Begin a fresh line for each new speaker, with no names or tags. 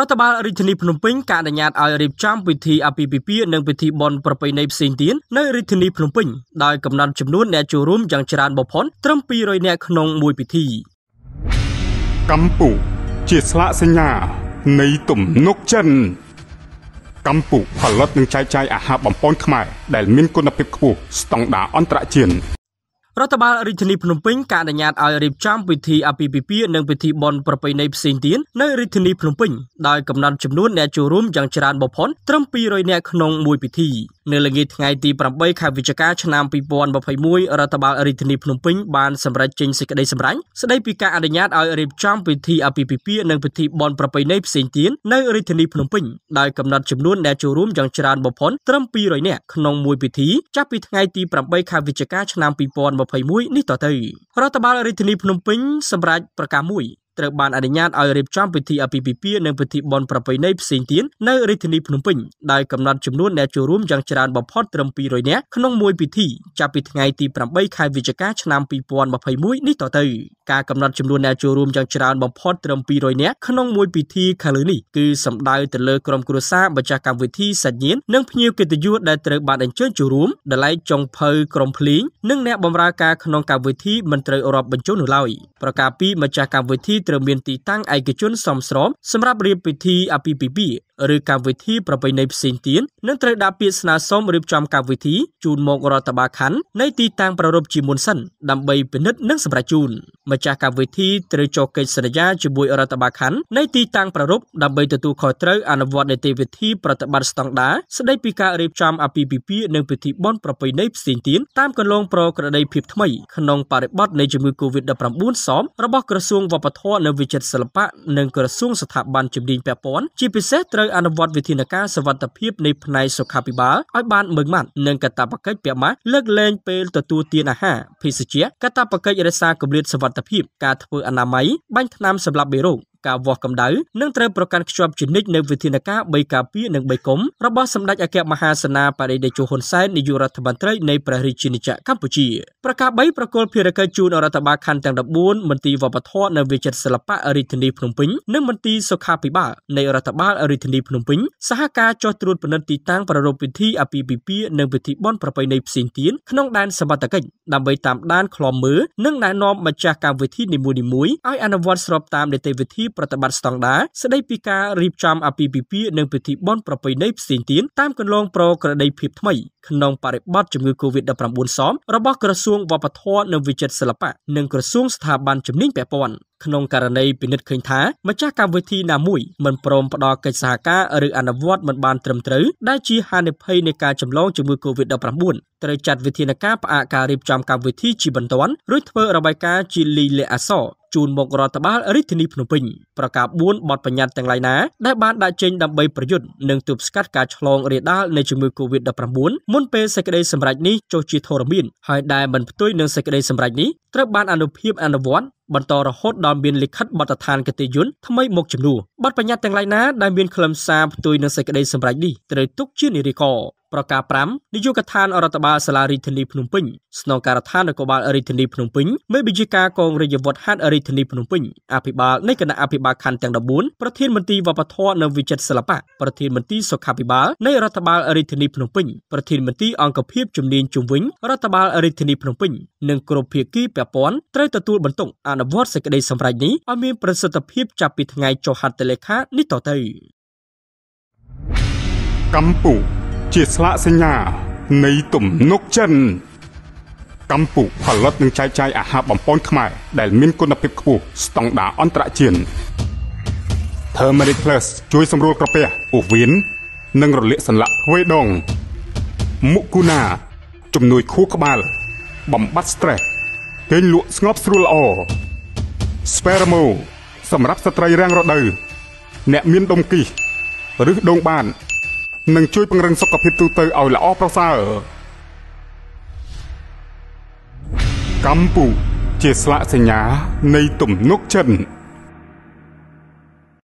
រដ្ឋបាលរាជធានីភ្នំពេញក៏អនុញ្ញាតឲ្យរៀបចំពិធីអាពាហ៍ពិពាហ៍និងពិធីបុណ្យប្រពៃណីផ្សេងទៀតនៅរាជធានីភ្នំពេញដោយកំណត់ចំនួនអ្នកចូលរួមយ៉ាងច្រើនបំផុតត្រឹម
200នាក់ក្នុងមួយពិធីកម្ពុជាជាស្លាកសញ្ញា នៃទំនុកចិនកម្ពុជាផលិតនិងចែកចាយអាហារបំពន់ខ្មែរដែលមានគុណភាពខ្ពស់ស្តង់ដារអន្តរជាតិ
រដ្ឋបាលរាជធានីភ្នំពេញក៏អនុញ្ញាតឲ្យរៀបចំពិធីអាពាហ៍ពិពាហ៍និងពិធីបុណ្យប្រពៃណីផ្សេងទៀតនៅរាជធានីភ្នំពេញដោយកំណត់ចំនួនអ្នកចូលរួមយ៉ាងច្រើនបំផុតត្រឹម200នាក់ក្នុងមួយពិធីនៅល្ងាចថ្ងៃទី8ខែវិច្ឆិកាឆ្នាំ2021រដ្ឋបាលរាជធានីភ្នំពេញបានសម្រេចចេញសេចក្តីសម្រេចស្តីពីការអនុញ្ញាតឲ្យរៀបចំពិធីអាពាហ៍ពិពាហ៍និងពិធីបុណ្យប្រពៃណីផ្សេងទៀតនៅរាជធានីភ្នំពេញដោយកំណត់ចំនួនអ្នកចូលរួមយ៉ាងច្រើនបំផុតត្រឹម200នាក់ក្នុងមួយពិធីចាប់ពីថ្ងៃទី8ខែវិច្ឆិកាឆ្នាំ2021 2021នេះតទៅរដ្ឋបាលរាជធានីភ្នំពេញសម្រេចប្រកាសមួយត្រូវបានអនុញ្ញាតឲ្យរៀបចំពិធីអាពាហ៍ពិពាហ៍និងពិធីបុណ្យប្រពៃណីផ្សេងទៀតនៅរាជធានីភ្នំពេញដោយកំណត់ចំនួនអ្នកចូលរួមយ៉ាងច្រើនបំផុតត្រឹម200នាក់ក្នុងមួយពិធីចាប់ពីថ្ងៃទី8ខែវិច្ឆិកាឆ្នាំ2021នេះតទៅការកំណត់ចំនួនអ្នកចូលរួមយ៉ាងច្រើនបំផុតត្រឹម200នាក់ក្នុងមួយពិធីខាងលើនេះគឺសំដៅទៅលើក្រុមគ្រួសារម្ចាស់កម្មវិធីសាច់ញាតិនិងភ្ញៀវកិត្តិយសដែលត្រូវបានអញ្ជើញចូលរួមដលៃចុងភៅក្រុមភ្លេងនិងអ្នកបម្រើការក្នុងកម្មវិធីមិនត្រូវរាប់បញ្ចូលនោះឡើយប្រការពីម្ចាស់កម្មវិធីត្រូវមានទីតាំងឯកជនសមស្របសម្រាប់រៀបពិធីអាពាហ៍ពិពាហ៍ឬកម្មវិធីប្រពៃណីផ្សេងទៀតនឹងត្រូវដាក់ពាក្យស្នើសុំរៀបចំកម្មវិធី ជូនមករដ្ឋបាលខណ្ឌនៃទីតាំងប្រារព្ធជាមុនសិនដើម្បីពិនិត្យនិងសម្រេចជូនម្ចាស់កម្មវិធីត្រូវចុះកិច្ចសន្យាជាមួយរដ្ឋបាលខណ្ឌនៃទីតាំងប្រារព្ធដើម្បីទទួលខុសត្រូវអនុវត្តនីតិវិធីប្រតិបត្តិស្តង់ដារស្តីពីការរៀបចំអាពាហ៍ពិពាហ៍និងពិធីបុណ្យប្រពៃណីផ្សេងទៀតតាមគន្លងប្រក្រតីភាពថ្មីក្នុងបរិបទនៃជំងឺ Covid-19 សោមរបស់ក្រសួងវប្បធម៌និងវិចិត្រសិល្បៈនិងក្រសួងស្ថាប័នជំនាញពាក់ព័ន្ធជាពិសេសត្រូវអនុវត្តវិធានការសវត្ថភាពនៃផ្នែកសុខាភិបាលឲ្យបានម៉ឺងម៉ាត់និងកាតព្វកិច្ចពាក់ម៉ាស់លើកលែងពេលទទួលទានអាហារភេសជ្ជៈកាតព្វកិច្ចរក្សាគម្លាតសវត្ថភាពការធ្វើអនាម័យបាញ់ថ្នាំសម្លាប់មេរោគការវាស់កម្ដៅនិងត្រូវប្រកាន់ខ្ជាប់ជានិច្ចនៅវិធានការ3ការពារនិង3កុំរបស់សម្ដេចអគ្គមហាសេនាបតីតេជោហ៊ុនសែននាយករដ្ឋមន្ត្រីនៃព្រះរាជាណាចក្រកម្ពុជាប្រការ3ប្រគល់ភារកិច្ចជូនរដ្ឋបាលខណ្ឌទាំង14មន្ទីរវប្បធម៌នៅវិចិត្រសិល្បៈរាជធានីភ្នំពេញនិងមន្ទីរសុខាភិបាលនៃរដ្ឋបាលរាជធានីភ្នំពេញសហការចុះត្រួតពិនិត្យទីតាំងប្រារព្ធពិធីអាពាហ៍ពិពាហ៍និងពិធីបុណ្យប្រពៃណីផ្សេងទៀតក្នុងដែនសមត្ថកិច្ចដើម្បីតាមដានឃ្លាំមើលនិងណែនាំម្ចាស់កម្មវិធីនីមួយៗឲ្យអនុវត្តស្របតាមនីតិវិធីប្រតិបត្តិស្តង់ដារស្តីពីការរៀបចំអាពាហ៍ពិពាហ៍និងពិធីបុណ្យប្រពៃណីផ្សេងទៀតតាមគន្លងប្រក្រតីភាពថ្មីក្នុងបរិបទជំងឺ Covid-19 សមរបស់ក្រសួងវប្បធម៌និងវិចិត្រសិល្បៈនិងក្រសួងស្ថាប័នជំនាញពាក់ព័ន្ធក្នុងករណីពិនិត្យឃើញថាម្ចាស់កម្មវិធីណាមួយមិនព្រមផ្ដល់កិច្ចសហការឬអនុវត្តមិនបានត្រឹមត្រូវដែលជាហានិភ័យនៃការចម្លងជំងឺ Covid-19 ត្រូវចាត់វិធានការផ្អាកការរៀបចំកម្មវិធីជាបន្ទាន់រួចធ្វើរបាយការណ៍ជាលីលាអសរជូនមករដ្ឋបាលរាជធានីភ្នំពេញប្រកាស4បទបញ្ញត្តិទាំងឡាយណាដែលបានដាក់ចេញដើម្បីប្រយុទ្ធនិងទប់ស្កាត់ការឆ្លងរាលដាលនៃជំងឺ Covid-19 មុនពេលសេចក្តីសម្រេចនេះចុះជាធរមានហើយដែលមិនផ្ទុយនឹងសេចក្តីសម្រេចនេះត្រូវបានអនុភាពអនុវត្តបន្តរហូតដល់មានលិខិតបទដ្ឋានគតិយនថ្មីមកចំនួនបទបញ្ញត្តិទាំងឡាយណាដែលមានខ្លឹមសារផ្ទុយនឹងសេចក្តីសម្រេចនេះត្រូវទុកជានិរិកប្រការ5នាយកដ្ឋានរដ្ឋបាលសាលារាជធានីភ្នំពេញស្នងការដ្ឋាននគរបាលរាជធានីភ្នំពេញមេបញ្ជាការកងរាជវុធហត្ថរាជធានីភ្នំពេញអភិបាលនៃគណៈអភិបាលខណ្ឌទាំង14ប្រធានមន្ត្រីវប្បធម៌និងវិចិត្រសិល្បៈប្រធានមន្ត្រីសុខាភិបាលនៃរដ្ឋបាលរាជធានីភ្នំពេញប្រធានមន្ត្រីអង្គភាពជំនាញជំវិញរដ្ឋបាលរាជធានីភ្នំពេញនិងគ្រប់ភាគីពាក់ព័ន្ធត្រូវទទួលបន្ទុកអនុវត្តសេចក្តីសម្រេចនេះឲ្យមានប្រសិទ្ធភាពចាប់ពីថ្ងៃចុះហត្ថលេខា
នេះតទៅកម្ពុជាជាស្លាកសញ្ញានៃទំនុកចិនកម្ពុជាផលិតនិងចែកចាយអាហារបំពន់ខ្មែរដែល មានគុណភាពខ្ពស់ស្តង់ដារអន្តរជាតិ Turmeric Plus ជួយសម្រួលក្រពះពោះវៀននិងរលាកសន្លាក់វេដង មុគូណា ជំនួយខួរក្បាល បំបត្តិ stress គេងលក់ស្ងប់ស្រួលល្អ Spermo សម្រាប់ស្ត្រីរាំងរដូវអ្នកមានដុំគីសឬដងបាននិងជួយពង្រឹងសុខភាពទូទៅឲ្យល្អប្រសើរកម្ពុជាជាស្លាកសញ្ញា នៃទំនុកចិត្ត